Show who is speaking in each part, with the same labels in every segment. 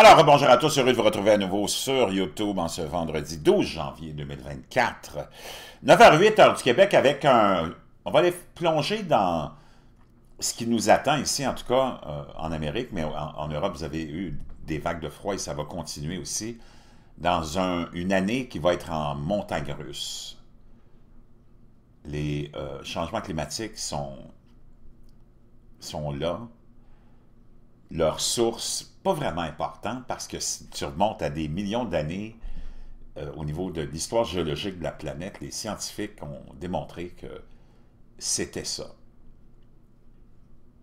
Speaker 1: Alors, bonjour à tous, heureux de vous retrouver à nouveau sur YouTube en ce vendredi 12 janvier 2024. 9h08 heure du Québec avec un... On va aller plonger dans ce qui nous attend ici, en tout cas euh, en Amérique, mais en, Europe, vous avez eu des vagues de froid et ça va continuer aussi dans une année qui va être en montagne russe. Les euh, changements climatiques sont, sont là leur source, pas vraiment importante parce que tu remontes à des millions d'années euh, au niveau de l'histoire géologique de la planète, les scientifiques ont démontré que c'était ça.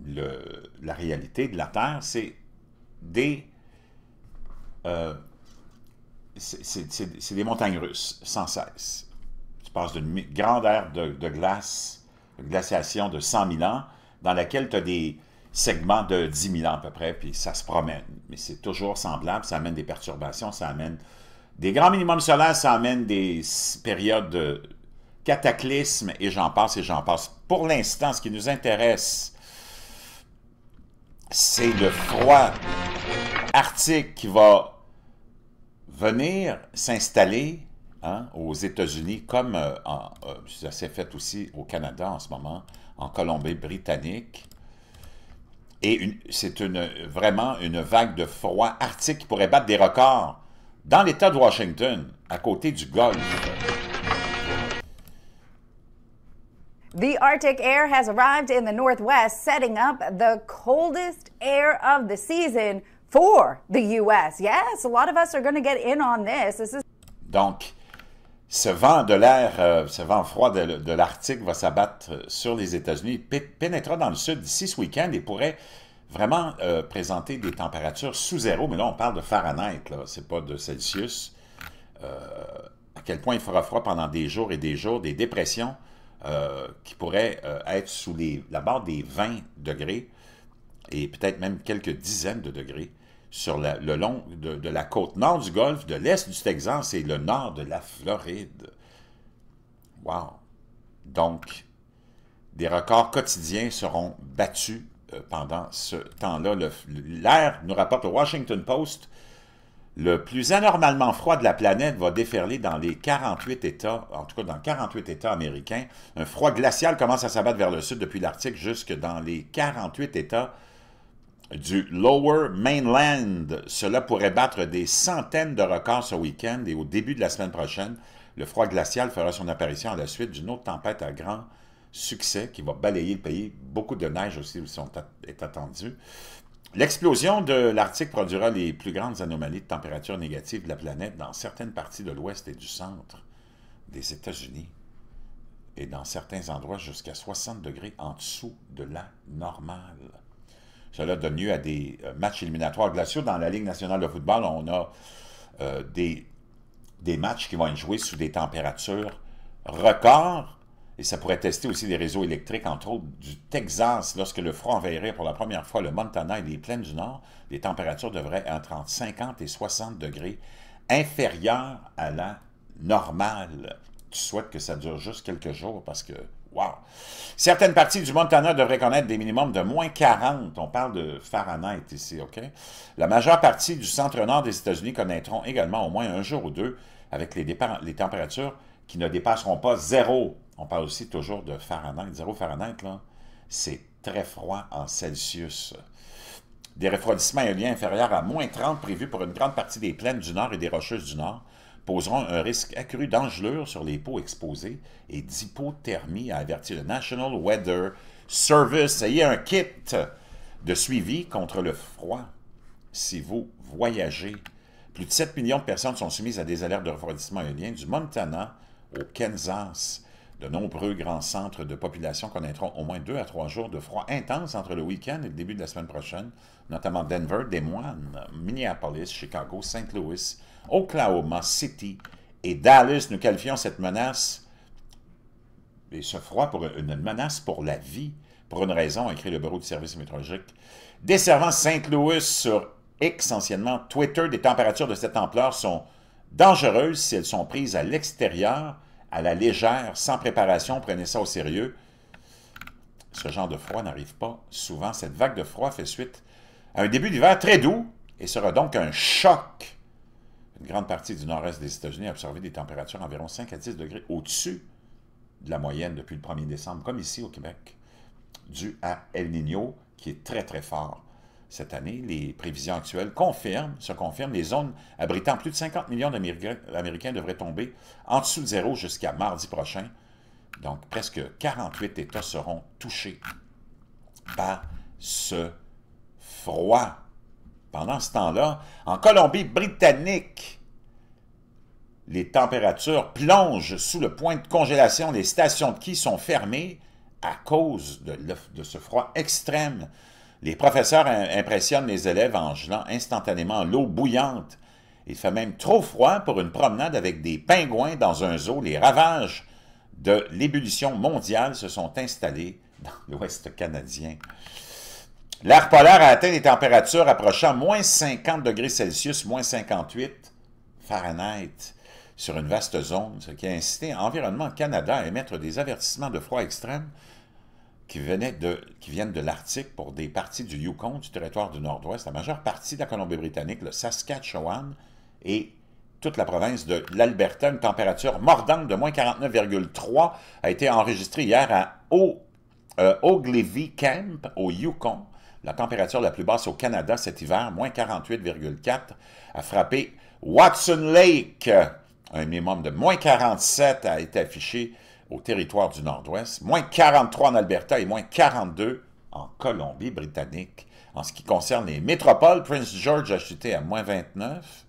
Speaker 1: Le, la réalité de la Terre, c'est des, euh, c'est des montagnes russes, sans cesse. Tu passes d'une grande ère de, de glace, une glaciation de 100 000 ans, dans laquelle tu as des, segment de 10 000 ans à peu près, puis ça se promène. Mais c'est toujours semblable, ça amène des perturbations, ça amène des grands minimums solaires, ça amène des périodes de cataclysmes, et j'en passe, et j'en passe. Pour l'instant, ce qui nous intéresse, c'est le froid arctique qui va venir s'installer hein, aux États-Unis, comme euh, euh, ça s'est fait aussi au Canada en ce moment, en Colombie-Britannique, et c'est une, vraiment une vague de froid arctique qui pourrait battre des records dans l'État de Washington, à côté du Golfe. The Arctic air has arrived in the Northwest, setting up the coldest air of the season for the U.S. Yes, a lot of us are going to get in on this. this is Donc, ce vent de l'air, euh, ce vent froid de, l'Arctique va s'abattre euh, sur les États-Unis, pénétrera dans le sud d'ici ce week-end et pourrait vraiment euh, présenter des températures sous zéro. Mais là, on parle de Fahrenheit, c'est pas de Celsius. à quel point il fera froid pendant des jours et des jours, des dépressions qui pourraient être sous les, la barre des 20 degrés et peut-être même quelques dizaines de degrés sur le long de, la côte nord du Golfe, de l'est du Texas et le nord de la Floride. Wow! Donc, des records quotidiens seront battus euh, pendant ce temps-là. L'air nous rapporte au Washington Post, le plus anormalement froid de la planète va déferler dans les 48 États, en tout cas dans 48 États américains. Un froid glacial commence à s'abattre vers le sud depuis l'Arctique jusque dans les 48 États du Lower Mainland. Cela pourrait battre des centaines de records ce week-end et au début de la semaine prochaine, le froid glacial fera son apparition à la suite d'une autre tempête à grand succès qui va balayer le pays. Beaucoup de neige aussi est attendue. L'explosion de l'Arctique produira les plus grandes anomalies de température négative de la planète dans certaines parties de l'ouest et du centre des États-Unis et dans certains endroits jusqu'à 60 degrés en dessous de la normale. Cela donne lieu à des euh, matchs éliminatoires glaciaux. Dans la Ligue nationale de football, on a euh, des, des matchs qui vont être joués sous des températures records. Et ça pourrait tester aussi des réseaux électriques, entre autres du Texas, lorsque le front envahirait pour la première fois le Montana et les plaines du Nord. Les températures devraient être entre 50 et 60 degrés inférieures à la normale. Tu souhaites que ça dure juste quelques jours parce que Wow! Certaines parties du Montana devraient connaître des minimums de moins 40. On parle de Fahrenheit ici, OK? La majeure partie du centre-nord des États-Unis connaîtront également au moins un jour ou deux avec les, températures qui ne dépasseront pas zéro. On parle aussi toujours de Fahrenheit. Zéro Fahrenheit, là, c'est très froid en Celsius. Des refroidissements éoliens inférieurs à moins 30 prévus pour une grande partie des plaines du nord et des rocheuses du nord poseront un risque accru d'engelure sur les peaux exposées et d'hypothermie, a averti le National Weather Service. Ayez un kit de suivi contre le froid si vous voyagez. Plus de 7 millions de personnes sont soumises à des alertes de refroidissement aérien du Montana au Kansas de nombreux grands centres de population connaîtront au moins deux à trois jours de froid intense entre le week-end et le début de la semaine prochaine, notamment Denver, Des Moines, Minneapolis, Chicago, St. Louis, Oklahoma City et Dallas. Nous qualifions cette menace et ce froid pour une menace pour la vie, pour une raison, écrit le Bureau du service météorologique, desservant St. Louis sur X, anciennement Twitter. Des températures de cette ampleur sont dangereuses si elles sont prises à l'extérieur à la légère, sans préparation, prenez ça au sérieux. Ce genre de froid n'arrive pas souvent. Cette vague de froid fait suite à un début d'hiver très doux et sera donc un choc. Une grande partie du nord-est des États-Unis a observé des températures environ 5 à 10 degrés au-dessus de la moyenne depuis le 1er décembre, comme ici au Québec, dû à El Niño qui est très très fort cette année, les prévisions actuelles confirment, se confirment, les zones abritant plus de 50 millions d'Américains devraient tomber en dessous de zéro jusqu'à mardi prochain. Donc, presque 48 États seront touchés par ce froid. Pendant ce temps-là, en Colombie-Britannique, les températures plongent sous le point de congélation. Les stations de qui sont fermées à cause de ce froid extrême. Les professeurs impressionnent les élèves en gelant instantanément l'eau bouillante. Il fait même trop froid pour une promenade avec des pingouins dans un zoo. Les ravages de l'ébullition mondiale se sont installés dans l'Ouest canadien. L'air polaire a atteint des températures approchant moins 50 degrés Celsius, moins 58 Fahrenheit sur une vaste zone, ce qui a incité Environnement Canada à émettre des avertissements de froid extrême qui, de, qui viennent de l'Arctique pour des parties du Yukon, du territoire du Nord-Ouest, la majeure partie de la Colombie-Britannique, le Saskatchewan et toute la province de l'Alberta. Une température mordante de moins 49,3 a été enregistrée hier à o, euh, Camp, au Yukon. La température la plus basse au Canada cet hiver, moins 48,4, a frappé Watson Lake. Un minimum de moins 47 a été affiché au territoire du Nord-Ouest, moins 43 en Alberta et moins 42 en Colombie-Britannique. En ce qui concerne les métropoles, Prince George a chuté à moins 29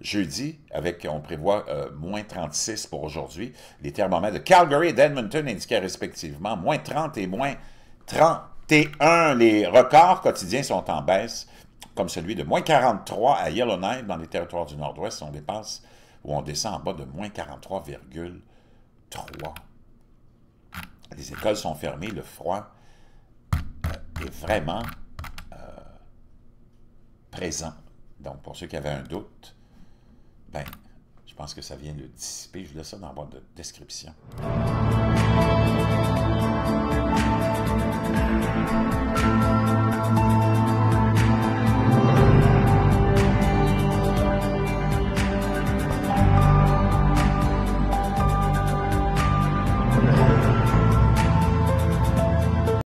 Speaker 1: jeudi, avec, on prévoit, euh, moins 36 pour aujourd'hui. Les thermomètres de Calgary et d'Edmonton indiquaient respectivement moins 30 et moins 31. Les records quotidiens sont en baisse, comme celui de moins 43 à Yellowknife dans les territoires du Nord-Ouest. On dépasse ou on descend en bas de moins 43,5. 3. Les écoles sont fermées, le froid euh, est vraiment euh, présent. Donc, pour ceux qui avaient un doute, ben, je pense que ça vient de dissiper. Je vous laisse ça dans la boîte de description.